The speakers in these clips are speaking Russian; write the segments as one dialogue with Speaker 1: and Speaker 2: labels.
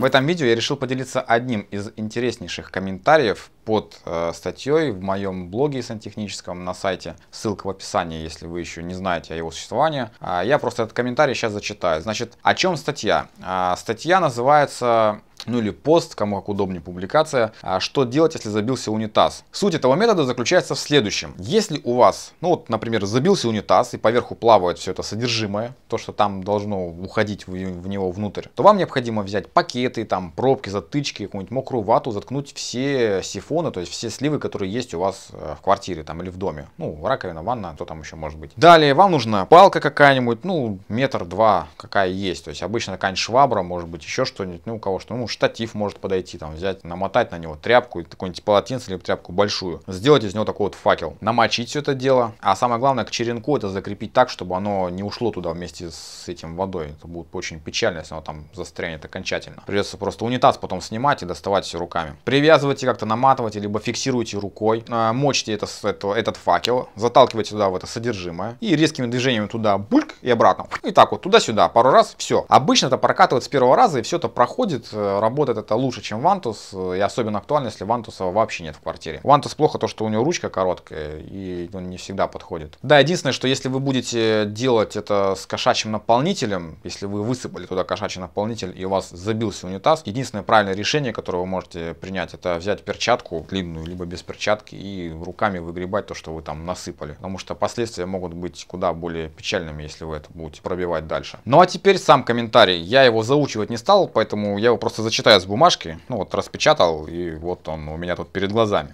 Speaker 1: В этом видео я решил поделиться одним из интереснейших комментариев под э, статьей в моем блоге сантехническом на сайте. Ссылка в описании, если вы еще не знаете о его существовании. А я просто этот комментарий сейчас зачитаю. Значит, о чем статья? А, статья называется ну или пост, кому как удобнее публикация, а что делать, если забился унитаз. Суть этого метода заключается в следующем. Если у вас, ну вот, например, забился унитаз и поверху плавает все это содержимое, то, что там должно уходить в, в него внутрь, то вам необходимо взять пакеты, там, пробки, затычки, какую-нибудь мокрую вату, заткнуть все сифоны, то есть все сливы, которые есть у вас э, в квартире там или в доме. Ну, раковина, ванна, кто там еще может быть. Далее вам нужна палка какая-нибудь, ну, метр-два, какая есть. То есть обычно какая-нибудь швабра, может быть, еще что-нибудь, ну, у кого что, ну, штатив может подойти, там взять, намотать на него тряпку, какой-нибудь полотенце или тряпку большую, сделать из него такой вот факел, намочить все это дело, а самое главное к черенку это закрепить так, чтобы оно не ушло туда вместе с этим водой, это будет очень печально, если оно там застрянет окончательно. Придется просто унитаз потом снимать и доставать все руками. Привязывайте как-то, наматывайте, либо фиксируйте рукой, э, мочите это, это, этот факел, заталкивайте туда в это содержимое и резкими движениями туда бульк и обратно. И так вот, туда-сюда, пару раз, все. Обычно это прокатывает с первого раза и все это проходит э, работает это лучше, чем Вантус, э, и особенно актуально, если Вантуса вообще нет в квартире. Вантус плохо то, что у него ручка короткая, и он не всегда подходит. Да, единственное, что если вы будете делать это с кошачьим наполнителем, если вы высыпали туда кошачий наполнитель и у вас забился унитаз, единственное правильное решение, которое вы можете принять, это взять перчатку длинную, либо без перчатки, и руками выгребать то, что вы там насыпали. Потому что последствия могут быть куда более печальными, если вы это будете пробивать дальше. Ну а теперь сам комментарий. Я его заучивать не стал, поэтому я его просто зачитаю с бумажки. Ну вот распечатал, и вот он у меня тут перед глазами.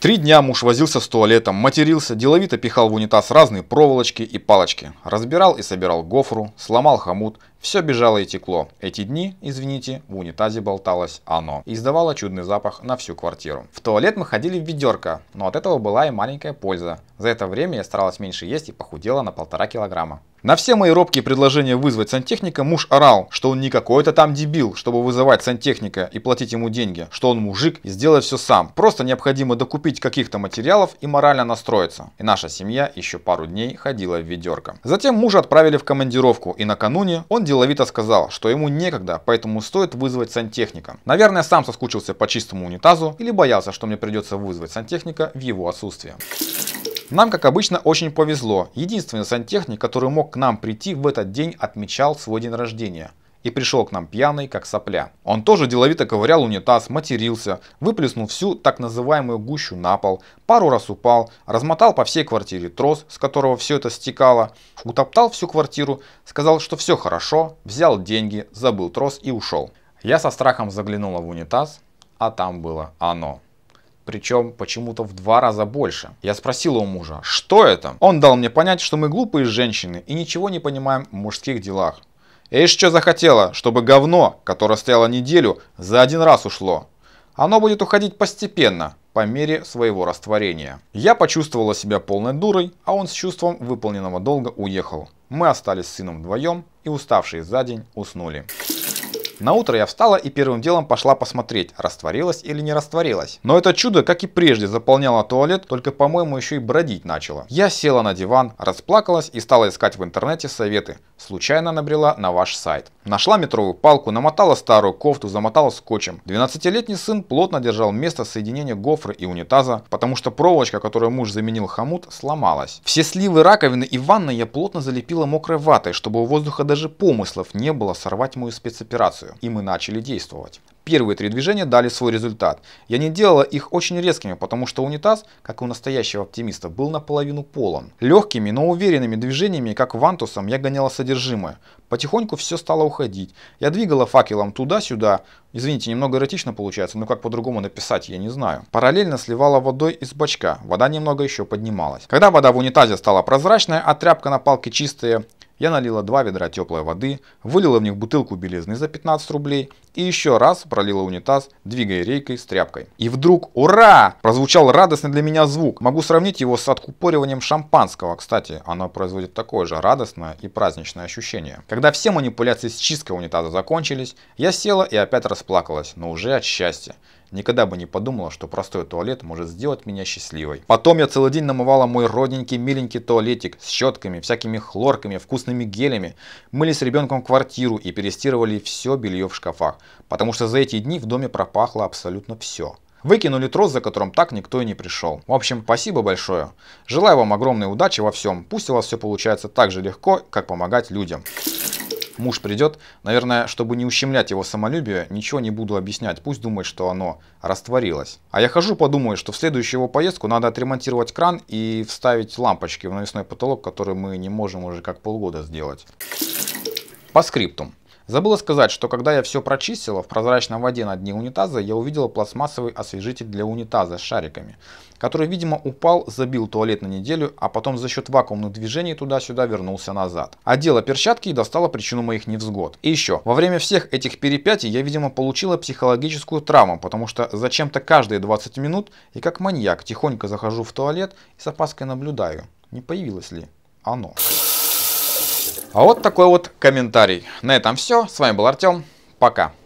Speaker 1: Три дня муж возился с туалетом, матерился, деловито пихал в унитаз разные проволочки и палочки, разбирал и собирал гофру, сломал хомут, все бежало и текло. Эти дни, извините, в унитазе болталось оно. И издавало чудный запах на всю квартиру. В туалет мы ходили в ведерко, но от этого была и маленькая польза. За это время я старалась меньше есть и похудела на полтора килограмма. На все мои робкие предложения вызвать сантехника муж орал, что он не какой-то там дебил, чтобы вызывать сантехника и платить ему деньги, что он мужик и сделает все сам. Просто необходимо докупить каких-то материалов и морально настроиться. И наша семья еще пару дней ходила в ведерко. Затем мужа отправили в командировку и накануне он делал деловито сказал, что ему некогда, поэтому стоит вызвать сантехника. Наверное, сам соскучился по чистому унитазу или боялся, что мне придется вызвать сантехника в его отсутствие. Нам, как обычно, очень повезло. Единственный сантехник, который мог к нам прийти в этот день, отмечал свой день рождения и пришел к нам пьяный, как сопля. Он тоже деловито ковырял унитаз, матерился, выплеснул всю так называемую гущу на пол, пару раз упал, размотал по всей квартире трос, с которого все это стекало, утоптал всю квартиру, сказал, что все хорошо, взял деньги, забыл трос и ушел. Я со страхом заглянула в унитаз, а там было оно причем почему-то в два раза больше. Я спросила у мужа, что это? Он дал мне понять, что мы глупые женщины и ничего не понимаем в мужских делах. Эйш что захотела, чтобы говно, которое стояло неделю, за один раз ушло. Оно будет уходить постепенно, по мере своего растворения. Я почувствовала себя полной дурой, а он с чувством выполненного долга уехал. Мы остались с сыном вдвоем и уставшие за день уснули. На утро я встала и первым делом пошла посмотреть, растворилась или не растворилась. Но это чудо, как и прежде, заполняло туалет, только, по-моему, еще и бродить начало. Я села на диван, расплакалась и стала искать в интернете советы. Случайно набрела на ваш сайт. Нашла метровую палку, намотала старую кофту, замотала скотчем. 12-летний сын плотно держал место соединения гофры и унитаза, потому что проволочка, которую муж заменил хомут, сломалась. Все сливы раковины и ванны я плотно залепила мокрой ватой, чтобы у воздуха даже помыслов не было сорвать мою спецоперацию реакцию, и мы начали действовать. Первые три движения дали свой результат. Я не делала их очень резкими, потому что унитаз, как и у настоящего оптимиста, был наполовину полон. Легкими, но уверенными движениями, как вантусом, я гоняла содержимое. Потихоньку все стало уходить. Я двигала факелом туда-сюда. Извините, немного эротично получается, но как по-другому написать, я не знаю. Параллельно сливала водой из бачка. Вода немного еще поднималась. Когда вода в унитазе стала прозрачная, а тряпка на палке чистая, я налила два ведра теплой воды, вылила в них бутылку белизны за 15 рублей и еще раз пролила унитаз, двигая рейкой с тряпкой. И вдруг «Ура!» прозвучал радостный для меня звук. Могу сравнить его с откупориванием шампанского. Кстати, оно производит такое же радостное и праздничное ощущение. Когда все манипуляции с чисткой унитаза закончились, я села и опять расплакалась, но уже от счастья. Никогда бы не подумала, что простой туалет может сделать меня счастливой. Потом я целый день намывала мой родненький миленький туалетик с щетками, всякими хлорками, вкусными гелями. Мыли с ребенком квартиру и перестирывали все белье в шкафах, потому что за эти дни в доме пропахло абсолютно все. Выкинули трос, за которым так никто и не пришел. В общем, спасибо большое. Желаю вам огромной удачи во всем. Пусть у вас все получается так же легко, как помогать людям. Муж придет, наверное, чтобы не ущемлять его самолюбие, ничего не буду объяснять, пусть думает, что оно растворилось. А я хожу, подумаю, что в следующую его поездку надо отремонтировать кран и вставить лампочки в навесной потолок, который мы не можем уже как полгода сделать. По скриптум. Забыла сказать, что когда я все прочистила, в прозрачной воде на дне унитаза я увидела пластмассовый освежитель для унитаза с шариками, который, видимо, упал, забил туалет на неделю, а потом за счет вакуумных движений туда-сюда вернулся назад. Одела перчатки и достала причину моих невзгод. И еще, во время всех этих перепятий я, видимо, получила психологическую травму, потому что зачем-то каждые 20 минут и как маньяк тихонько захожу в туалет и с опаской наблюдаю, не появилось ли оно. А вот такой вот комментарий. На этом все. С вами был Артем. Пока.